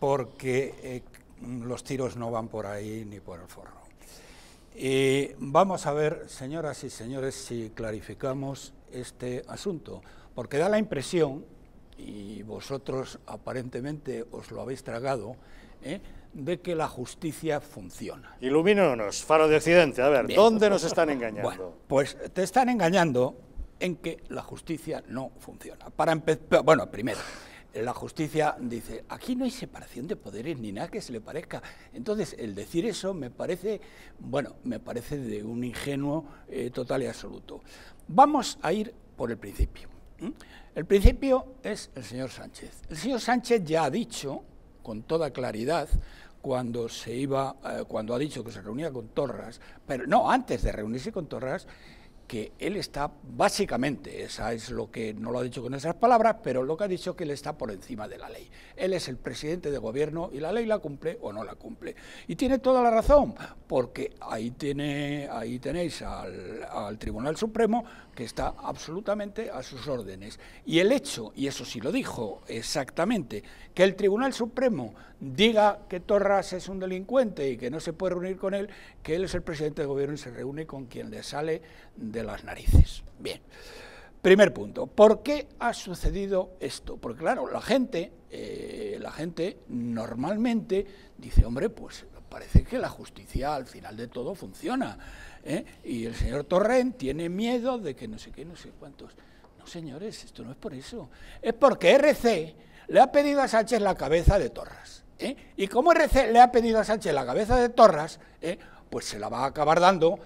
porque eh, los tiros no van por ahí ni por el forro. Y vamos a ver, señoras y señores, si clarificamos este asunto, porque da la impresión, y vosotros aparentemente os lo habéis tragado, ¿eh? de que la justicia funciona. Ilumínonos, faro de occidente, a ver, ¿dónde nos están engañando? pues te están engañando en que la justicia no funciona. Para bueno, primero, la justicia dice, aquí no hay separación de poderes ni nada que se le parezca. Entonces, el decir eso me parece, bueno, me parece de un ingenuo eh, total y absoluto. Vamos a ir por el principio. El principio es el señor Sánchez. El señor Sánchez ya ha dicho, con toda claridad, cuando se iba, eh, cuando ha dicho que se reunía con Torras, pero no, antes de reunirse con Torras, que él está básicamente, esa es lo que no lo ha dicho con esas palabras, pero lo que ha dicho que él está por encima de la ley. Él es el presidente de gobierno y la ley la cumple o no la cumple. Y tiene toda la razón, porque ahí tiene ahí tenéis al, al Tribunal Supremo está absolutamente a sus órdenes. Y el hecho, y eso sí lo dijo exactamente, que el Tribunal Supremo diga que Torras es un delincuente y que no se puede reunir con él, que él es el presidente del gobierno y se reúne con quien le sale de las narices. Bien. Primer punto, ¿por qué ha sucedido esto? Porque claro, la gente, eh, la gente normalmente dice, hombre, pues parece que la justicia al final de todo funciona. ¿eh? Y el señor Torrent tiene miedo de que no sé qué, no sé cuántos. No, señores, esto no es por eso. Es porque RC le ha pedido a Sánchez la cabeza de Torras. ¿eh? Y como RC le ha pedido a Sánchez la cabeza de Torras, ¿eh? pues se la va a acabar dando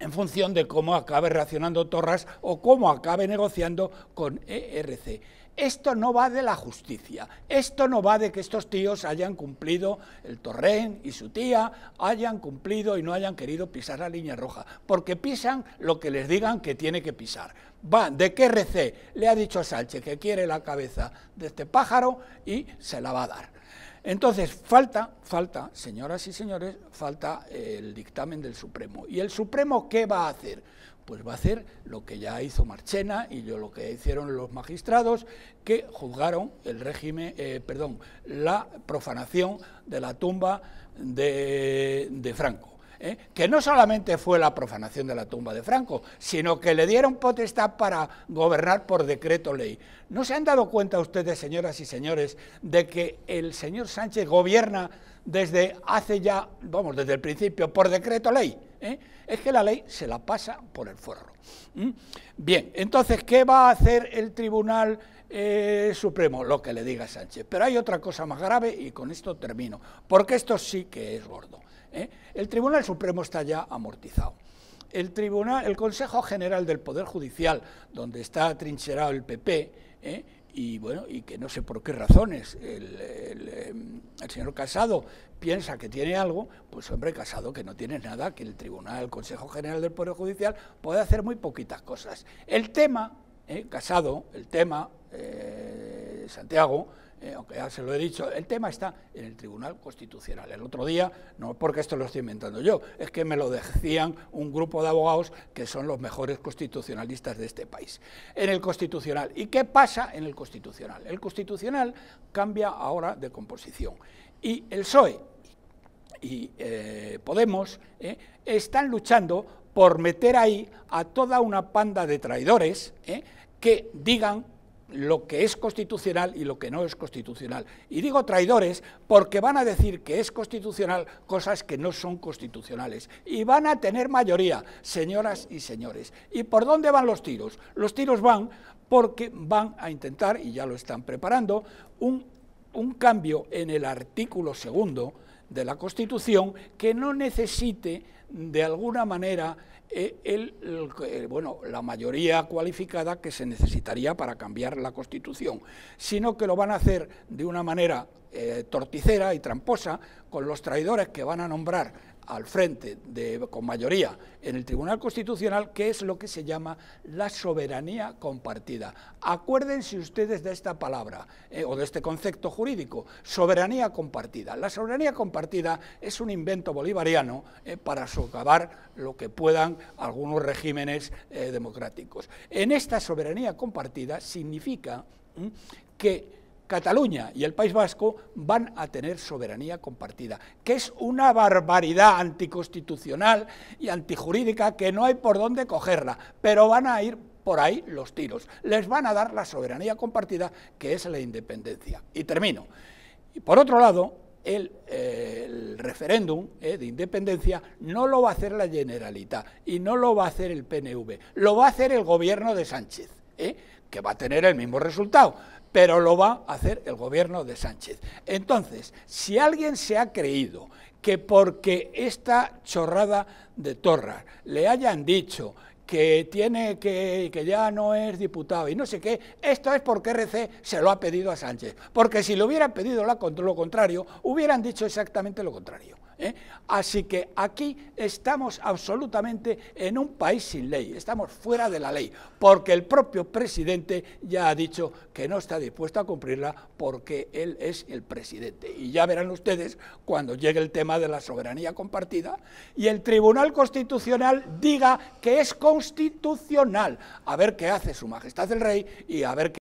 en función de cómo acabe reaccionando Torras o cómo acabe negociando con ERC. Esto no va de la justicia, esto no va de que estos tíos hayan cumplido, el Torren y su tía hayan cumplido y no hayan querido pisar la línea roja, porque pisan lo que les digan que tiene que pisar. Va de que RC le ha dicho a Sánchez que quiere la cabeza de este pájaro y se la va a dar. Entonces, falta, falta, señoras y señores, falta el dictamen del Supremo. ¿Y el Supremo qué va a hacer? Pues va a hacer lo que ya hizo Marchena y lo que hicieron los magistrados que juzgaron el régimen, eh, perdón, la profanación de la tumba de Franco. ¿eh? que no solamente fue la profanación de la tumba de Franco, sino que le dieron potestad para gobernar por decreto ley. ¿No se han dado cuenta ustedes, señoras y señores, de que el señor Sánchez gobierna desde hace ya, vamos, desde el principio, por decreto ley? ¿Eh? Es que la ley se la pasa por el forro. ¿Mm? Bien, entonces, ¿qué va a hacer el Tribunal eh, Supremo? Lo que le diga Sánchez. Pero hay otra cosa más grave y con esto termino, porque esto sí que es gordo. ¿eh? El Tribunal Supremo está ya amortizado. El, tribunal, el Consejo General del Poder Judicial, donde está trincherado el PP, ¿eh? y bueno, y que no sé por qué razones em, el, señor Casado piensa que tiene algo, pues hombre, Casado, que no tiene nada, que el Tribunal, el Consejo General del Poder Judicial puede hacer muy poquitas cosas. El tema, ¿eh? Casado, el tema, Santiago, eh, aunque ya se lo he dicho, el tema está en el Tribunal Constitucional. El otro día, no porque esto lo estoy inventando yo, es que me lo decían un grupo de abogados que son los mejores constitucionalistas de este país. En el Constitucional. ¿Y qué pasa en el Constitucional? El Constitucional cambia ahora de composición. Y el PSOE y eh, Podemos eh, están luchando por meter ahí a toda una panda de traidores que digan lo que es constitucional y lo que no es constitucional. Y digo traidores porque van a decir que es constitucional cosas que no son constitucionales. Y van a tener mayoría, señoras y señores. ¿Y por dónde van los tiros? Los tiros van porque van a intentar, y ya lo están preparando, un, un cambio en el artículo segundo de la Constitución que no necesite de alguna manera eh, el, eh, bueno, la mayoría cualificada que se necesitaría para cambiar la Constitución, sino que lo van a hacer de una manera eh, torticera y tramposa con los traidores que van a nombrar al frente, de, con mayoría, en el Tribunal Constitucional, que es lo que se llama la soberanía compartida. Acuérdense ustedes de esta palabra eh, o de este concepto jurídico, soberanía compartida. La soberanía compartida es un invento bolivariano eh, para socavar lo que puedan algunos regímenes eh, democráticos. En esta soberanía compartida significa mm, que Cataluña y el País Vasco van a tener soberanía compartida, que es una barbaridad anticonstitucional y antijurídica que no hay por dónde cogerla, pero van a ir por ahí los tiros. Les van a dar la soberanía compartida, que es la independencia. Y termino. Y por otro lado, el, eh, referéndum eh, de independencia no lo va a hacer la Generalitat y no lo va a hacer el PNV, lo va a hacer el gobierno de Sánchez. ¿eh? que va a tener el mismo resultado, pero lo va a hacer el gobierno de Sánchez. Entonces, si alguien se ha creído que porque esta chorrada de Torra le hayan dicho que tiene que, que ya no es diputado y no sé qué, esto es porque RC se lo ha pedido a Sánchez, porque si le hubieran pedido lo contrario, hubieran dicho exactamente lo contrario. ¿eh? Así que aquí estamos absolutamente en un país sin ley, estamos fuera de la ley, porque el propio presidente ya ha dicho que no está dispuesto a cumplirla porque él es el presidente. Y ya verán ustedes cuando llegue el tema de la soberanía compartida y el Tribunal Constitucional diga que es constitucional. A ver qué hace su Majestad el Rey y a ver qué